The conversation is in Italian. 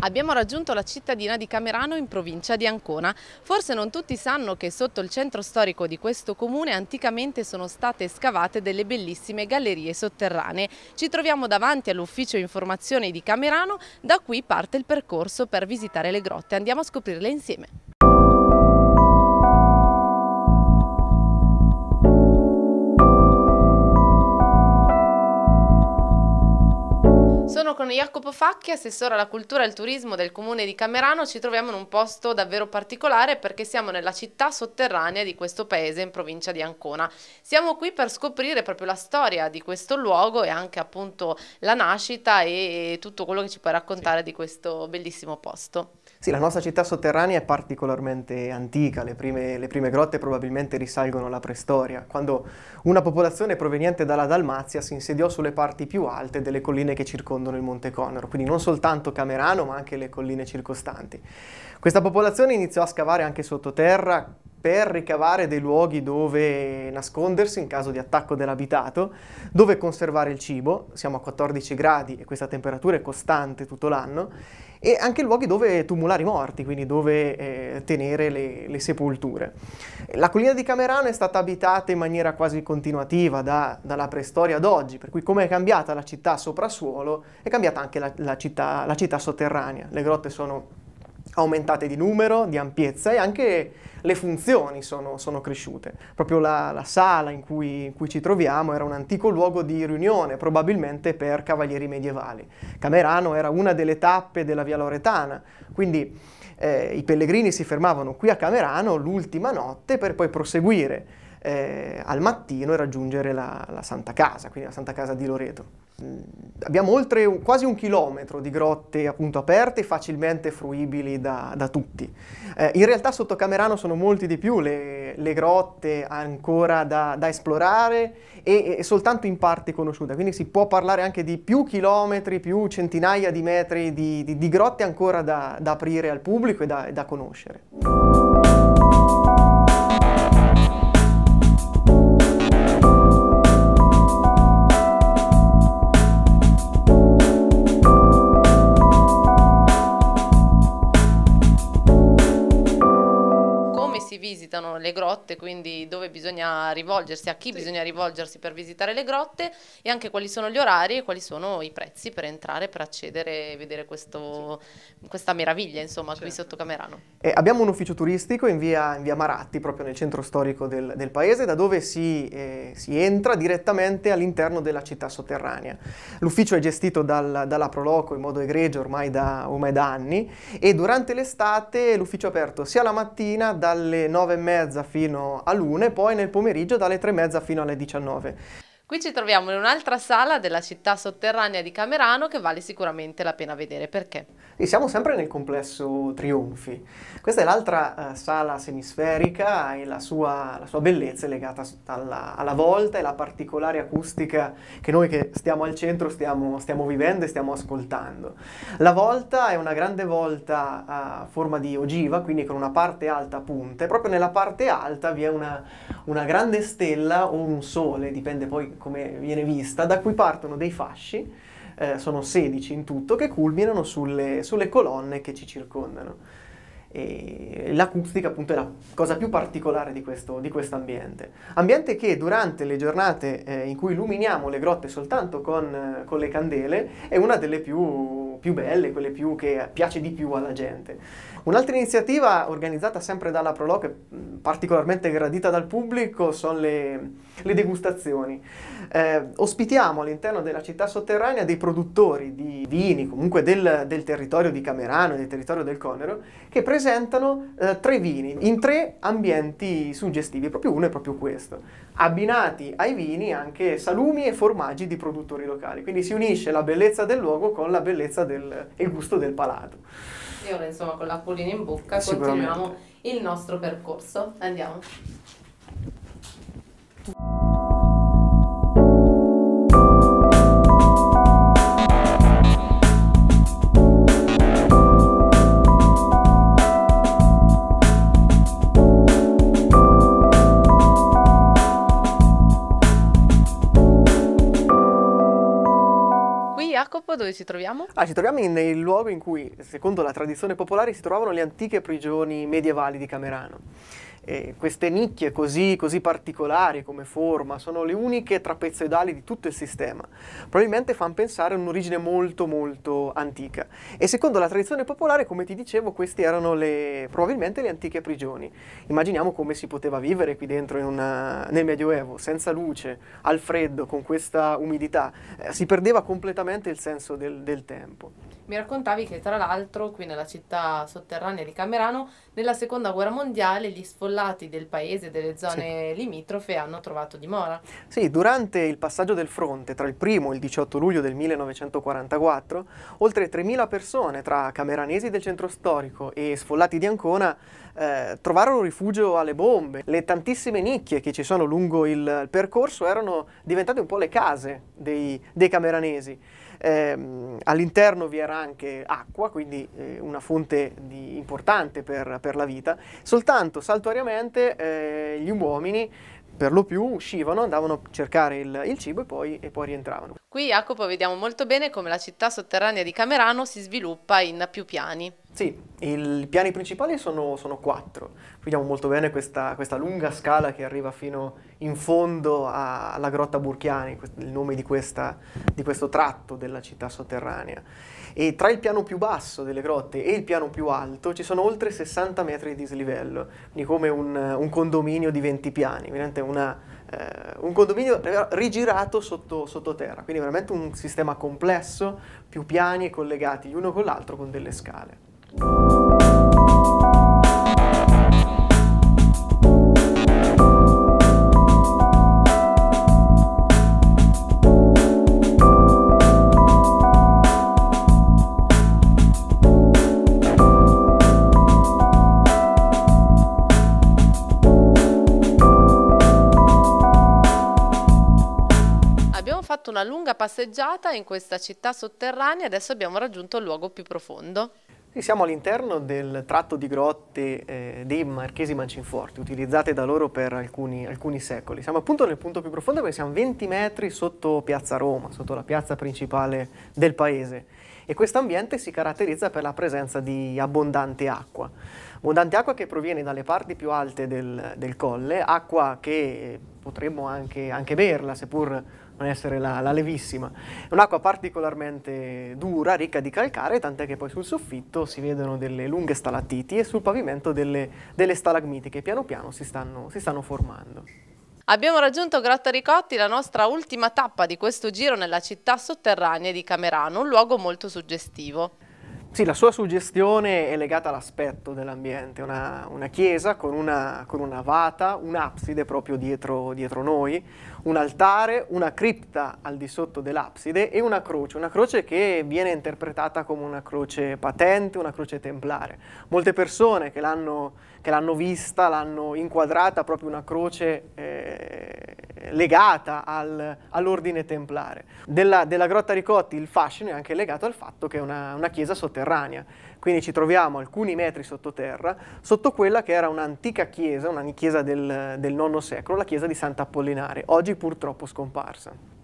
Abbiamo raggiunto la cittadina di Camerano in provincia di Ancona. Forse non tutti sanno che sotto il centro storico di questo comune anticamente sono state scavate delle bellissime gallerie sotterranee. Ci troviamo davanti all'ufficio informazioni di Camerano, da qui parte il percorso per visitare le grotte. Andiamo a scoprirle insieme. sono Jacopo Facchi, assessore alla cultura e al turismo del comune di Camerano. Ci troviamo in un posto davvero particolare perché siamo nella città sotterranea di questo paese in provincia di Ancona. Siamo qui per scoprire proprio la storia di questo luogo e anche appunto la nascita e tutto quello che ci puoi raccontare sì. di questo bellissimo posto. Sì, la nostra città sotterranea è particolarmente antica, le prime, le prime, grotte probabilmente risalgono alla preistoria, quando una popolazione proveniente dalla Dalmazia si insediò sulle parti più alte delle colline che circondano il Monte Conero, quindi non soltanto Camerano ma anche le colline circostanti. Questa popolazione iniziò a scavare anche sottoterra per ricavare dei luoghi dove nascondersi in caso di attacco dell'abitato, dove conservare il cibo, siamo a 14 gradi e questa temperatura è costante tutto l'anno, e anche luoghi dove tumulare i morti, quindi dove eh, tenere le, le, sepolture. La collina di Camerano è stata abitata in maniera quasi continuativa da, dalla preistoria ad oggi, per cui come è cambiata la città soprasuolo, è cambiata anche la, la, città, la città sotterranea. Le grotte sono aumentate di numero, di ampiezza e anche le funzioni sono, sono cresciute. Proprio la, la sala in cui, in cui, ci troviamo era un antico luogo di riunione, probabilmente per cavalieri medievali. Camerano era una delle tappe della Via Loretana, quindi eh, i pellegrini si fermavano qui a Camerano l'ultima notte per poi proseguire eh, al mattino e raggiungere la, la Santa Casa, quindi la Santa Casa di Loreto abbiamo oltre quasi un chilometro di grotte appunto aperte facilmente fruibili da, da tutti. Eh, in realtà sotto Camerano sono molti di più le, le grotte ancora da, da esplorare e, e, soltanto in parte conosciute, quindi si può parlare anche di più chilometri, più centinaia di metri di, di, di grotte ancora da, da, aprire al pubblico e da, e conoscere. visitano le grotte, quindi dove bisogna rivolgersi, a chi sì. bisogna rivolgersi per visitare le grotte e anche quali sono gli orari e quali sono i prezzi per entrare, per accedere e vedere questo, sì. questa meraviglia, insomma, certo. qui sotto Camerano. Eh, abbiamo un ufficio turistico in via, in via, Maratti, proprio nel centro storico del, del paese, da dove si, eh, si entra direttamente all'interno della città sotterranea. L'ufficio è gestito dal, dalla Proloco in modo egregio ormai da, ormai da anni e durante l'estate l'ufficio è aperto sia la mattina dalle 9 e mezza fino all'1 e poi nel pomeriggio dalle 3 e mezza fino alle 19. Qui ci troviamo in un'altra sala della città sotterranea di Camerano che vale sicuramente la pena vedere. Perché? E siamo sempre nel complesso Trionfi. Questa è l'altra uh, sala semisferica e la sua, la sua bellezza è legata alla, alla, volta e alla particolare acustica che noi che stiamo al centro stiamo, stiamo vivendo e stiamo ascoltando. La volta è una grande volta a forma di ogiva, quindi con una parte alta a punta e proprio nella parte alta vi è una, una grande stella o un sole, dipende poi come viene vista, da cui partono dei fasci, eh, sono 16 in tutto, che culminano sulle, sulle colonne che ci circondano. E l'acustica appunto è la cosa più particolare di questo di ambiente. Ambiente che durante le giornate eh, in cui illuminiamo le grotte soltanto con, eh, con le candele è una delle più, più belle, quelle più che piace di più alla gente. Un'altra iniziativa organizzata sempre dalla Proloc, particolarmente gradita dal pubblico, sono le le degustazioni. Eh, ospitiamo all'interno della città sotterranea dei produttori di vini, comunque del, del territorio di Camerano, del territorio del Conero, che presentano eh, tre vini in tre ambienti suggestivi, proprio uno è proprio questo. Abbinati ai vini anche salumi e formaggi di produttori locali, quindi si unisce la bellezza del luogo con la bellezza del, e il gusto del palato. E ora insomma con l'acquolina in bocca continuiamo il nostro percorso. Andiamo. dove ci troviamo? Ah, ci troviamo nel luogo in cui, secondo la tradizione popolare, si trovavano le antiche prigioni medievali di Camerano eh, queste nicchie così, così, particolari come forma sono le uniche trapezoidali di tutto il sistema, probabilmente fanno pensare a un'origine molto molto antica. E secondo la tradizione popolare, come ti dicevo, queste erano le, probabilmente le antiche prigioni. Immaginiamo come si poteva vivere qui dentro una, nel Medioevo, senza luce, al freddo, con questa umidità. Eh, si perdeva completamente il senso del, del tempo. Mi raccontavi che tra l'altro qui nella città sotterranea di Camerano, nella seconda guerra mondiale gli sfollati sfollati del paese e delle zone sì. limitrofe hanno trovato dimora. Sì, durante il passaggio del fronte tra il primo e il 18 luglio del 1944, oltre 3.000 persone tra cameranesi del centro storico e sfollati di Ancona eh, trovarono rifugio alle bombe. Le tantissime nicchie che ci sono lungo il percorso erano diventate un po' le case dei, dei cameranesi. Ehm, all'interno vi era anche acqua, quindi eh, una fonte di, importante per, per, la vita, soltanto saltuariamente eh, gli uomini per lo più uscivano, andavano a cercare il, il cibo e poi, e poi, rientravano. Qui Jacopo vediamo molto bene come la città sotterranea di Camerano si sviluppa in più piani. Sì, i piani principali sono, sono quattro, vediamo molto bene questa, questa, lunga scala che arriva fino in fondo a, alla grotta Burchiani, il nome di, questa, di, questo tratto della città sotterranea. E tra il piano più basso delle grotte e il piano più alto ci sono oltre 60 metri di dislivello, quindi come un, un condominio di 20 piani, una, eh, un condominio rigirato sotto, terra, quindi veramente un sistema complesso, più piani e collegati l'uno con l'altro con delle scale. abbiamo fatto una lunga passeggiata in questa città sotterranea e adesso abbiamo raggiunto il luogo più profondo. Sì, siamo all'interno del tratto di grotte eh, dei Marchesi Mancinforti, utilizzate da loro per alcuni, alcuni, secoli. Siamo appunto nel punto più profondo perché siamo 20 metri sotto Piazza Roma, sotto la piazza principale del paese. E questo ambiente si caratterizza per la presenza di abbondante acqua. Abbondante acqua che proviene dalle parti più alte del, del colle, acqua che eh, potremmo anche, anche berla, seppur non essere la, la levissima. È un'acqua particolarmente dura, ricca di calcare, tant'è che poi sul soffitto si vedono delle lunghe stalattiti e sul pavimento delle, delle stalagmiti che piano piano si stanno, si stanno formando. Abbiamo raggiunto Grotta Ricotti, la nostra ultima tappa di questo giro nella città sotterranea di Camerano, un luogo molto suggestivo. Sì, la sua suggestione è legata all'aspetto dell'ambiente, una, una chiesa con una, con una, vata, un'abside proprio dietro, dietro, noi, un altare, una cripta al di sotto dell'abside e una croce, una croce che viene interpretata come una croce patente, una croce templare. Molte persone che l'hanno, che l'hanno vista, l'hanno inquadrata proprio una croce... Eh, legata al, all'ordine templare. Della, della, Grotta Ricotti il fascino è anche legato al fatto che è una, una chiesa sotterranea, quindi ci troviamo alcuni metri sottoterra, sotto quella che era un'antica chiesa, una chiesa del, del IX secolo, la chiesa di Sant'Apollinare, oggi purtroppo scomparsa.